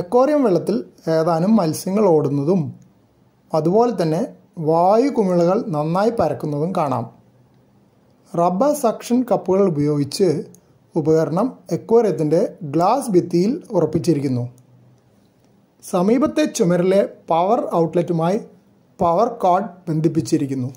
aquarium വെള്ളത്തിൽ ഏതാനും മത്സ്യങ്ങൾ ഓടുന്നതും അതുപോലെ തന്നെ വായു കുമിളകൾ നന്നായി പരക്കുന്നതും കാണാം റബ്ബർ സക്ഷൻ കപ്പുകൾ ഉപയോഗിച്ച് ഉപകരണം എക്വേറിയത്തിൻ്റെ ഗ്ലാസ് ഭിത്തിയിൽ ഉറപ്പിച്ചിരിക്കുന്നു സമീപത്തെ ചുമരിലെ പവർ ഔട്ട്ലെറ്റുമായി പവർ കാർഡ് ബന്ധിപ്പിച്ചിരിക്കുന്നു